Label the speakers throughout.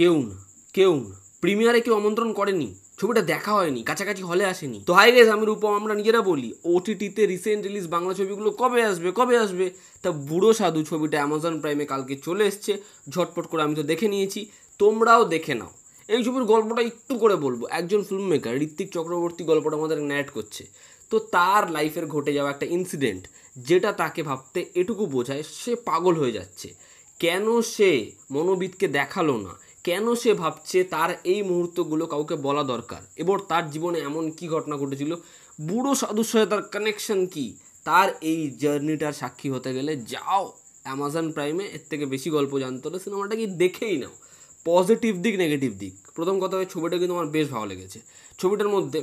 Speaker 1: কেউ না কেউ না প্রিমিয়ারে কেউ আমন্ত্রণ করেনি ছবিটা দেখা হয়নি কাছাকাছি হলে আসেনি তো হাই রেস আমি রূপম আমরা নিজেরা বলি ওটিটিতে রিসেন্ট রিলিজ বাংলা ছবিগুলো কবে আসবে কবে আসবে তা বুড়ো সাধু ছবিটা অ্যামাজন প্রাইমে কালকে চলে এসছে ঝটপট করে আমি তো দেখে নিয়েছি তোমরাও দেখে নাও এই ছবির গল্পটা একটু করে বলবো একজন ফিল্ম মেকার ঋত্বিক চক্রবর্তী গল্পটা আমাদের ন্যাট করছে তো তার লাইফের ঘটে যাওয়া একটা ইনসিডেন্ট যেটা তাকে ভাবতে এটুকু বোঝায় সে পাগল হয়ে যাচ্ছে কেন সে মনোবিদকে দেখালো না কেন সে ভাবছে তার এই মুহূর্তগুলো কাউকে বলা দরকার এবার তার জীবনে এমন কি ঘটনা ঘটেছিল বুড়ো সাধুর সাথে তার কানেকশন কি তার এই জার্নিটার সাক্ষী হতে গেলে যাও অ্যামাজন প্রাইমে এর থেকে বেশি গল্প জানতে হলে সিনেমাটা কি দেখেই নাও পজিটিভ দিক নেগেটিভ দিক প্রথম কথা হয় ছবিটা কিন্তু আমার বেশ ভালো লেগেছে ছবিটার মধ্যে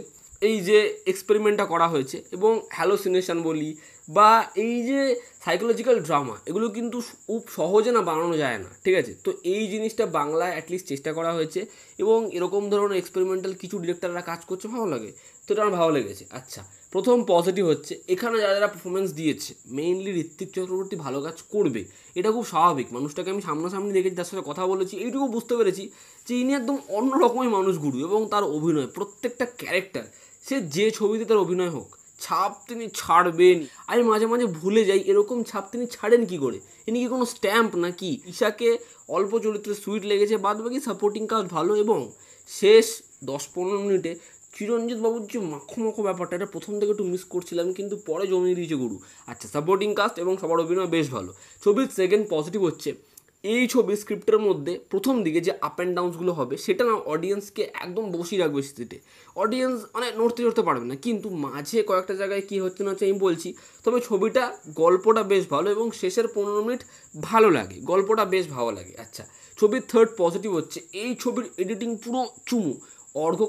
Speaker 1: এই যে এক্সপেরিমেন্টটা করা হয়েছে এবং হ্যালোসিনেশন বলি বা এই যে সাইকোলজিক্যাল ড্রামা এগুলো কিন্তু খুব সহজে না বানানো যায় না ঠিক আছে তো এই জিনিসটা বাংলায় অ্যাটলিস্ট চেষ্টা করা হয়েছে এবং এরকম ধরনের এক্সপেরিমেন্টাল কিছু ডিরেক্টররা কাজ করছে ভালো লাগে তো এটা আমার ভালো লেগেছে আচ্ছা প্রথম পজিটিভ হচ্ছে এখানে যারা যারা পারফরমেন্স দিয়েছে মেইনলি ঋত্বিক চক্রবর্তী ভালো কাজ করবে এটা খুব স্বাভাবিক মানুষটাকে আমি সামনাসামনি দেখেছি তার সাথে কথা বলেছি এইটুকু বুঝতে পেরেছি যে ইনি একদম অন্যরকমই মানুষ গুরু এবং তার অভিনয় প্রত্যেকটা ক্যারেক্টার সে যে ছবিতে তার অভিনয় হোক ছাপ তিনি ছাড়বেন আমি মাঝে মাঝে ভুলে যাই এরকম ছাপ তিনি ছাড়েন কি করে ইনি কি কোনো স্ট্যাম্প নাকি ঈশাকে অল্প চরিত্রে সুইট লেগেছে বাদ বাকি সাপোর্টিং কাজ ভালো এবং শেষ দশ পনেরো মিনিটে চিরঞ্জিত বাবুর যে মাখো মাখো ব্যাপারটা এটা প্রথম থেকে একটু মিস করছিলাম কিন্তু পরে জমিয়ে দিয়েছে গুরু আচ্ছা সাপোর্টিং কাস্ট এবং সবার অভিনয় বেশ ভালো ছবির সেকেন্ড পজিটিভ হচ্ছে এই ছবি স্ক্রিপ্টের মধ্যে প্রথম দিকে যে আপ অ্যান্ড ডাউনসগুলো হবে সেটা না অডিয়েন্সকে একদম বসিয়ে রাখবে স্থিতিতে অডিয়েন্স মানে নড়তে চড়তে পারবে না কিন্তু মাঝে কয়েকটা জায়গায় কী হচ্ছে না হচ্ছে আমি বলছি তবে ছবিটা গল্পটা বেশ ভালো এবং শেষের পনেরো মিনিট ভালো লাগে গল্পটা বেশ ভালো লাগে আচ্ছা ছবির থার্ড পজিটিভ হচ্ছে এই ছবির এডিটিং পুরো চুমু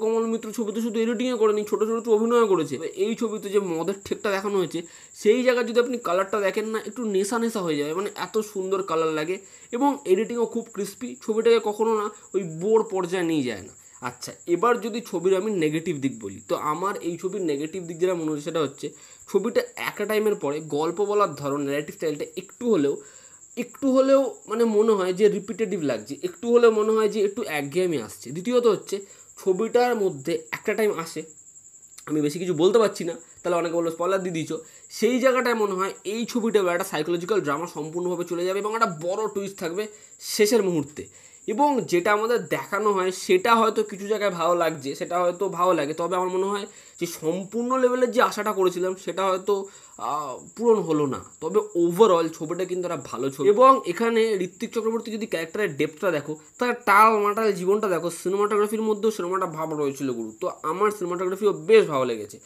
Speaker 1: কমল মিত্র ছবিতে শুধু এডিটিংয়ে করেনি ছোটো ছোটো তো অভিনয় করেছে এই ছবিতে যে মদের ঠেকটা দেখানো হয়েছে সেই জায়গায় যদি আপনি কালারটা দেখেন না একটু নেশা নেশা হয়ে যাবে মানে এত সুন্দর কালার লাগে এবং এডিটিংও খুব ক্রিস্পি ছবিটাকে কখনো না ওই বোর পর্যায়ে নিয়ে যায় না আচ্ছা এবার যদি ছবির আমি নেগেটিভ দিক বলি তো আমার এই ছবির নেগেটিভ দিক যেটা মনে হচ্ছে সেটা হচ্ছে ছবিটা একটা টাইমের পরে গল্প বলার ধরন নেগেটিভ স্টাইলটা একটু হলেও একটু হলেও মানে মনে হয় যে রিপিটেটিভ লাগছে একটু হলেও মনে হয় যে একটু একঘেয়েমি আসছে দ্বিতীয়ত হচ্ছে ছবিটার মধ্যে একটা টাইম আসে আমি বেশি কিছু বলতে পারছি না তাহলে অনেকে বললো স্পলার দিয়ে দিয়েছ সেই জায়গাটায় মনে হয় এই ছবিটা একটা সাইকোলজিক্যাল ড্রামা সম্পূর্ণভাবে চলে যাবে এবং একটা বড় টুইস্ট থাকবে শেষের মুহূর্তে এবং যেটা আমাদের দেখানো হয় সেটা হয়তো কিছু জায়গায় ভালো লাগছে সেটা হয়তো ভালো লাগে তবে আমার মনে হয় যে সম্পূর্ণ লেভেলের যে আশাটা করেছিলাম সেটা হয়তো পূরণ হলো না তবে ওভারঅল ছবিটা কিন্তু একটা ভালো ছবি এবং এখানে ঋত্বিক চক্রবর্তী যদি ক্যারেক্টারের ডেপথটা দেখো তার টাল মাটাল জীবনটা দেখো সিনেমাটোগ্রাফির মধ্যেও সিনেমাটা ভাব রয়েছিল গুরু তো আমার সিনেমাটোগ্রাফিও বেশ ভালো লেগেছে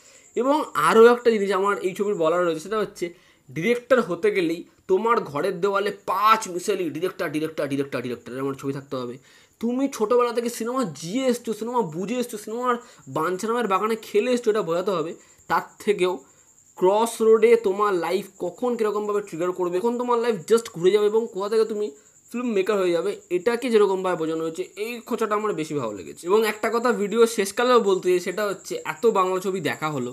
Speaker 1: এবং আরও একটা জিনিস আমার এই ছবির বলার রয়েছে সেটা হচ্ছে ডিরেক্টর হতে গেলেই তোমার ঘরের দেওয়ালে পাঁচ মিশালি ডিরেক্টর ডিরেক্টর ডিরেক্টর ডিরেক্টর আমার ছবি থাকতে হবে তুমি ছোটোবেলা থেকে সিনেমা জিয়ে এসছো সিনেমা বুঝে এসছো সিনেমার বাঞ্ছানামের বাগানে খেলে এসছো এটা বোঝাতে হবে তার থেকেও ক্রস রোডে তোমার লাইফ কখন কীরকমভাবে ট্রিগার করবে এখন তোমার লাইফ জাস্ট ঘুরে যাবে এবং কোথা থেকে তুমি ফিল্ম মেকার হয়ে যাবে এটাকে যেরকমভাবে বোঝানো হয়েছে এই খোঁচাটা আমার বেশি ভালো লেগেছে এবং একটা কথা ভিডিও শেষকালেও বলতে চাই সেটা হচ্ছে এত বাংলা ছবি দেখা হলো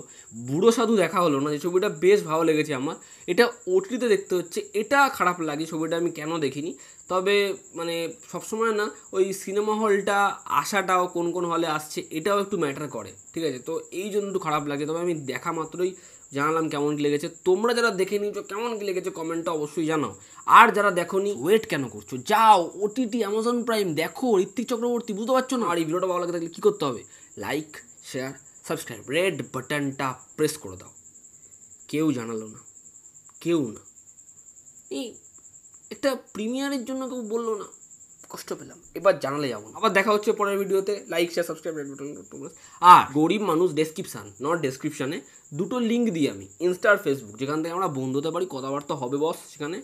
Speaker 1: বুড়ো সাধু দেখা হলো না যে ছবিটা বেশ ভালো লেগেছে আমার এটা ওটিতে দেখতে হচ্ছে এটা খারাপ লাগে ছবিটা আমি কেন দেখিনি তবে মানে সবসময় না ওই সিনেমা হলটা আসাটাও কোন কোন হলে আসছে এটাও একটু ম্যাটার করে ঠিক আছে তো এই জন্য একটু খারাপ লাগে তবে আমি দেখা মাত্রই জানালাম কেমন কী লেগেছে তোমরা যারা দেখে নিয়েছো কেমন কী লেগেছে কমেন্টটা অবশ্যই জানাও আর যারা দেখো নি ওয়েট কেন করছো যাও ওটিটি অ্যামাজন প্রাইম দেখো ঋত্বিক চক্রবর্তী বুঝতে পারছো না আর এই ভিডিওটা ভালো লাগে থাকলে কী করতে হবে লাইক শেয়ার সাবস্ক্রাইব রেড বাটনটা প্রেস করে দাও কেউ জানালো না কেউ না এই একটা প্রিমিয়ারের জন্য কেউ বললো না কষ্ট পেলাম এবার জানালে যাবো আবার দেখা হচ্ছে পরের ভিডিওতে লাইক শেয়ার সাবস্ক্রাইব বাটন আর গরিব মানুষ ডেসক্রিপশান নট ডেসক্রিপশানে দুটো লিঙ্ক দিই আমি ইনস্টা আর ফেসবুক যেখান থেকে আমরা বন্ধু হতে পারি কথাবার্তা হবে বস সেখানে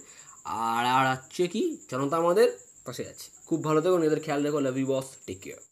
Speaker 1: আর আর হচ্ছে কি জনতা আমাদের পাশে আছে খুব ভালো থেকো নিজেদের খেয়াল রেখো love you boss take care